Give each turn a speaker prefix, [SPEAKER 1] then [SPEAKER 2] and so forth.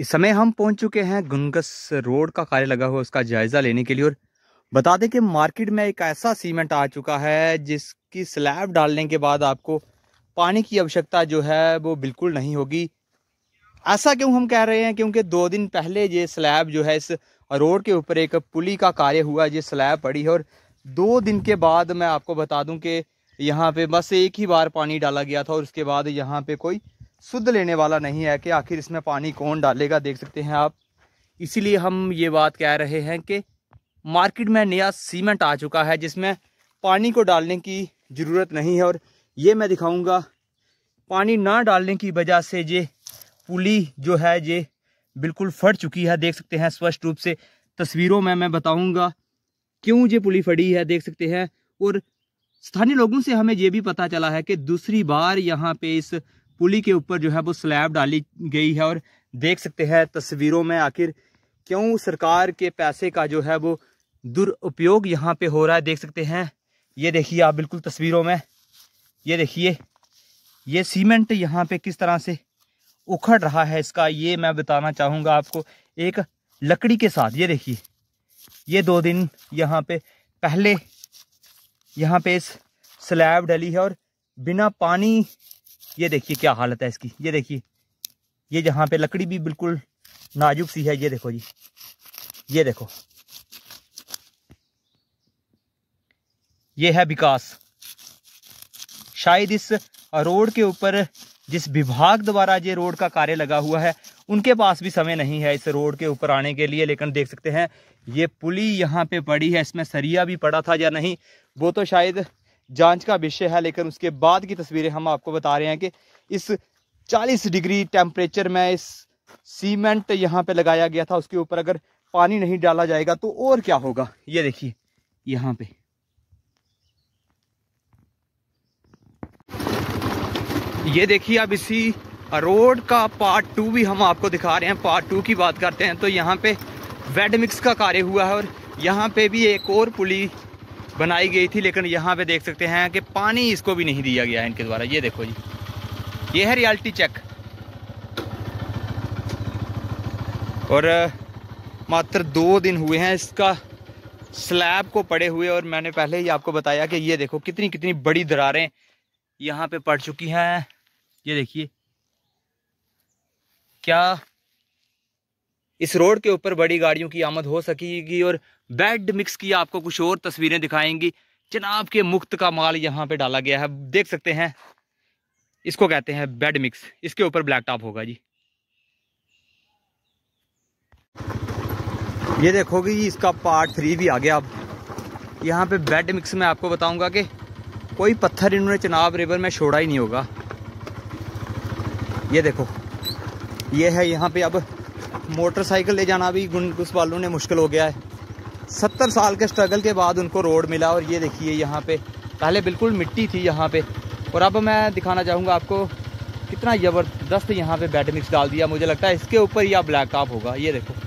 [SPEAKER 1] इस समय हम पहुंच चुके हैं गुनगस रोड का कार्य लगा हुआ उसका जायज़ा लेने के लिए और बता दें कि मार्केट में एक ऐसा सीमेंट आ चुका है जिसकी स्लैब डालने के बाद आपको पानी की आवश्यकता जो है वो बिल्कुल नहीं होगी ऐसा क्यों हम कह रहे हैं क्योंकि दो दिन पहले ये स्लैब जो है इस रोड के ऊपर एक पुली का कार्य हुआ ये स्लैब पड़ी है और दो दिन के बाद मैं आपको बता दूं कि यहाँ पे बस एक ही बार पानी डाला गया था और उसके बाद यहाँ पे कोई शुद्ध लेने वाला नहीं है कि आखिर इसमें पानी कौन डालेगा देख सकते हैं आप इसीलिए हम ये बात कह रहे हैं कि मार्केट में नया सीमेंट आ चुका है जिसमें पानी को डालने की ज़रूरत नहीं है और ये मैं दिखाऊंगा पानी ना डालने की वजह से ये पुली जो है ये बिल्कुल फट चुकी है देख सकते हैं स्पष्ट रूप से तस्वीरों में मैं बताऊंगा क्यों ये पुली फटी है देख सकते हैं और स्थानीय लोगों से हमें ये भी पता चला है कि दूसरी बार यहाँ पे इस पुली के ऊपर जो है वो स्लैब डाली गई है और देख सकते हैं तस्वीरों में आखिर क्यों सरकार के पैसे का जो है वो दुरुपयोग यहाँ पे हो रहा है देख सकते हैं ये देखिए आप बिल्कुल तस्वीरों में ये देखिए ये सीमेंट यहाँ पे किस तरह से उखड़ रहा है इसका ये मैं बताना चाहूँगा आपको एक लकड़ी के साथ ये देखिए ये दो दिन यहाँ पे पहले यहाँ पे इस स्लैब डली है और बिना पानी ये देखिए क्या हालत है इसकी ये देखिए ये जहाँ पे लकड़ी भी बिल्कुल नाजुक सी है ये देखो जी ये देखो ये है विकास शायद इस रोड के ऊपर जिस विभाग द्वारा ये रोड का कार्य लगा हुआ है उनके पास भी समय नहीं है इस रोड के ऊपर आने के लिए लेकिन देख सकते हैं ये पुली यहाँ पे पड़ी है इसमें सरिया भी पड़ा था या नहीं वो तो शायद जांच का विषय है लेकिन उसके बाद की तस्वीरें हम आपको बता रहे हैं कि इस 40 डिग्री टेम्परेचर में इस सीमेंट यहाँ पे लगाया गया था उसके ऊपर अगर पानी नहीं डाला जाएगा तो और क्या होगा ये देखिए यहाँ पे ये देखिए अब इसी रोड का पार्ट टू भी हम आपको दिखा रहे हैं पार्ट टू की बात करते हैं तो यहाँ पे वेड मिक्स का कार्य हुआ है और यहाँ पे भी एक और पुली बनाई गई थी लेकिन यहाँ पे देख सकते हैं कि पानी इसको भी नहीं दिया गया है इनके द्वारा ये देखो जी ये है रियलिटी चेक और मात्र दो दिन हुए हैं इसका स्लैब को पड़े हुए और मैंने पहले ही आपको बताया कि ये देखो कितनी कितनी बड़ी दरारें यहाँ पे पड़ चुकी हैं ये देखिए क्या इस रोड के ऊपर बड़ी गाड़ियों की आमद हो सकेगी और बेड मिक्स की आपको कुछ और तस्वीरें दिखाएंगी जनाब के मुक्त का माल यहाँ पे डाला गया है देख सकते हैं इसको कहते हैं बेड मिक्स इसके ऊपर ब्लैक टॉप होगा जी ये देखोगे जी इसका पार्ट थ्री भी आ गया अब यहाँ पे बेड मिक्स में आपको बताऊंगा कि कोई पत्थर इन्होंने चनाब रिवर में छोड़ा ही नहीं होगा ये देखो ये है यहाँ पे अब मोटरसाइकिल ले जाना भी गुंडकुश वालों ने मुश्किल हो गया है सत्तर साल के स्ट्रगल के बाद उनको रोड मिला और ये देखिए यहाँ पे पहले बिल्कुल मिट्टी थी यहाँ पे और अब मैं दिखाना चाहूँगा आपको कितना ज़बरदस्त यहाँ पे बैटमिक्स डाल दिया मुझे लगता है इसके ऊपर ही ब्लैक टॉप होगा ये देखो